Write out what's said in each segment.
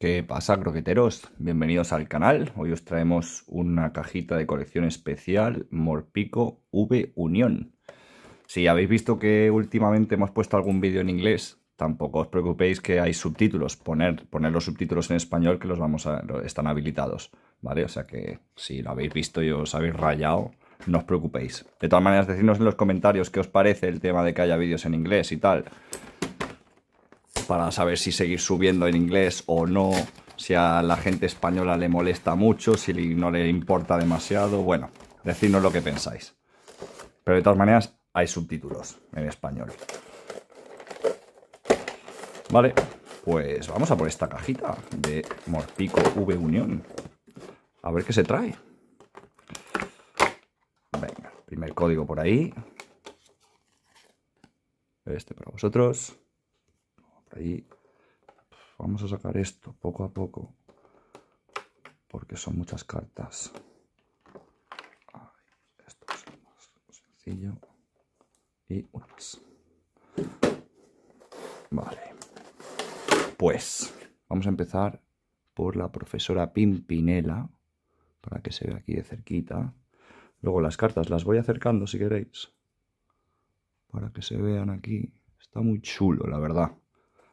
¿Qué pasa, croqueteros? Bienvenidos al canal. Hoy os traemos una cajita de colección especial Morpico V Unión. Si habéis visto que últimamente hemos puesto algún vídeo en inglés, tampoco os preocupéis que hay subtítulos. Poner, poner los subtítulos en español que los vamos a, están habilitados, ¿vale? O sea que si lo habéis visto y os habéis rayado, no os preocupéis. De todas maneras, decidnos en los comentarios qué os parece el tema de que haya vídeos en inglés y tal para saber si seguir subiendo en inglés o no, si a la gente española le molesta mucho, si no le importa demasiado. Bueno, decidnos lo que pensáis. Pero de todas maneras, hay subtítulos en español. Vale, pues vamos a por esta cajita de Morpico V Unión. A ver qué se trae. Venga, primer código por ahí. Este para vosotros ahí vamos a sacar esto poco a poco porque son muchas cartas esto es más sencillo y una más vale pues vamos a empezar por la profesora Pimpinela para que se vea aquí de cerquita luego las cartas las voy acercando si queréis para que se vean aquí está muy chulo la verdad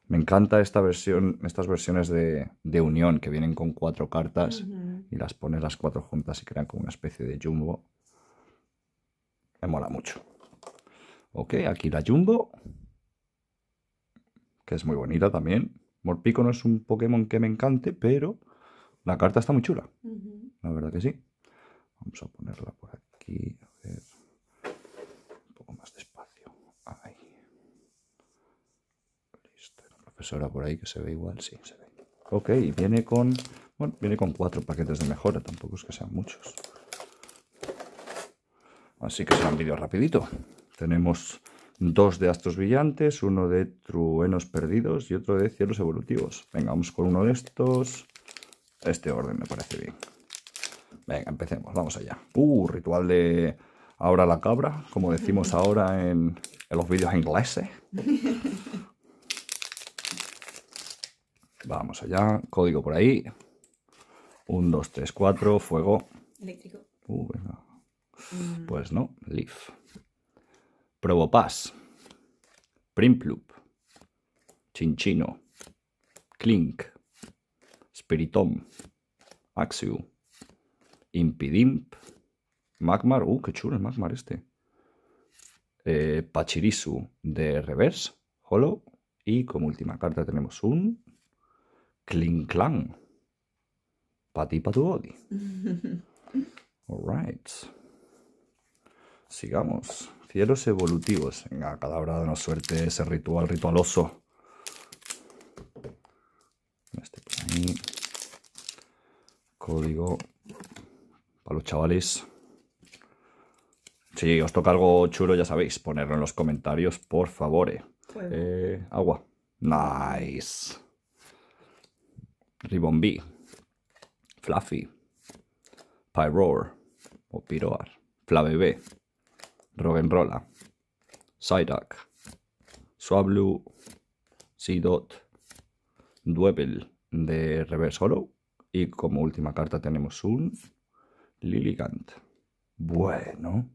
me encanta esta versión, estas versiones de, unión que vienen con cuatro cartas y las pones las cuatro juntas y crean como una especie de jumbo. Me mola mucho. Ok, aquí la jumbo, que es muy bonita también. Morpico no es un Pokémon que me encante, pero la carta está muy chula. La verdad que sí. Vamos a ponerla por aquí. profesora por ahí que se ve igual, sí, se ve. Ok, viene con, bueno, viene con cuatro paquetes de mejora, tampoco es que sean muchos. Así que será un vídeo rapidito. Tenemos dos de astros brillantes, uno de truenos perdidos y otro de cielos evolutivos. Venga, vamos con uno de estos. Este orden me parece bien. Venga, empecemos, vamos allá. Uh, ritual de ahora la cabra, como decimos ahora en, en los vídeos ingleses. Vamos allá, código por ahí. 1, 2, 3, 4, fuego. Eléctrico. Uh, mm. Pues no, Leaf. Probopass. Primplup. Chinchino. Clink. Spiritom. Axiu. Impidimp. Magmar. Uh, qué chulo el Magmar este. Eh, Pachirisu de Reverse. Hollow. Y como última carta tenemos un Kling Clang. Pati All Alright. Sigamos. Cielos evolutivos. Venga, cada hora una suerte ese ritual ritualoso. Este por ahí. Código para los chavales. Si os toca algo chulo, ya sabéis, ponerlo en los comentarios, por favor. Eh, agua. Nice. B, Fluffy, Pyroar o Piroar, B, Robenrola, Psyduck, Swablu, Seedot, Dwebel de Reverse Hollow y como última carta tenemos un Lilligant. Bueno,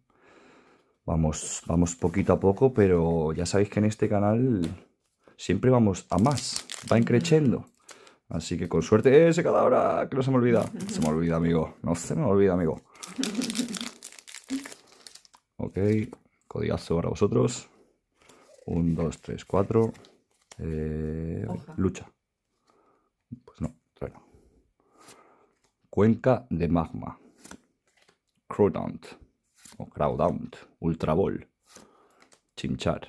vamos, vamos poquito a poco, pero ya sabéis que en este canal siempre vamos a más, va increciendo. Así que con suerte. Eh, ¡Ese cadáver! Ah, que no se me olvida. Se me olvida, amigo. No se me olvida, amigo. Ok. codiazo para vosotros. Un, dos, tres, cuatro. Eh, lucha. Pues no, bueno. Cuenca de magma. Crowdount. O Crowdount. Ultra Ball. Chimchar.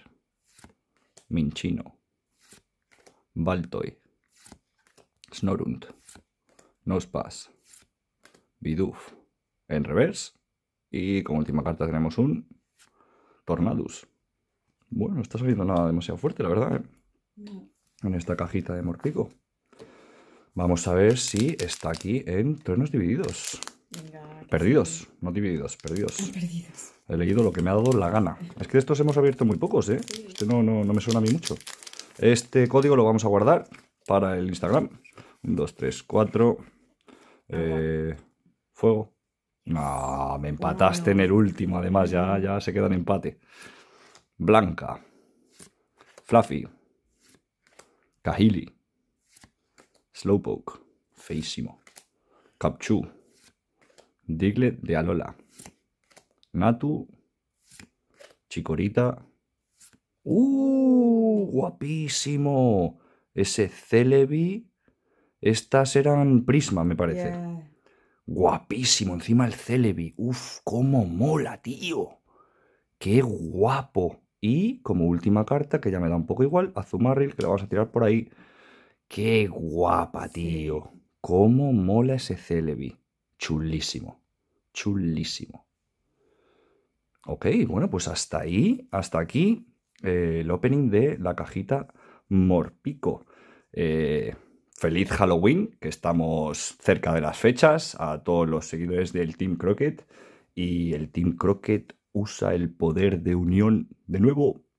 Minchino. Baltoy. Snorund, Spass. Bidoof en reverse. Y como última carta tenemos un Tornadus. Bueno, no está saliendo nada demasiado fuerte, la verdad, ¿eh? En esta cajita de mortigo. Vamos a ver si está aquí en truenos divididos. perdidos, no divididos, ah, perdidos. He leído lo que me ha dado la gana. Es que de estos hemos abierto muy pocos, ¿eh? Este no, no, no me suena a mí mucho. Este código lo vamos a guardar para el Instagram. 1, 2, 3, 4. fuego. No, me empataste en el último, además, ya, ya se queda en empate. Blanca. Fluffy. Kahili. Slowpoke. Feísimo. Capchu. Diglett de Alola. Natu. Chicorita. ¡Uh! ¡Guapísimo! ese Celebi. Estas eran Prisma, me parece. Guapísimo, encima el Celebi. Uf, cómo mola, tío. Qué guapo. Y como última carta, que ya me da un poco igual, Azumarril, que la vamos a tirar por ahí. Qué guapa, tío. Cómo mola ese Celebi. Chulísimo. Chulísimo. Ok, bueno, pues hasta ahí, hasta aquí eh, el opening de la cajita Morpico. Eh, feliz Halloween, que estamos cerca de las fechas, a todos los seguidores del Team Crockett. Y el Team Crockett usa el poder de unión de nuevo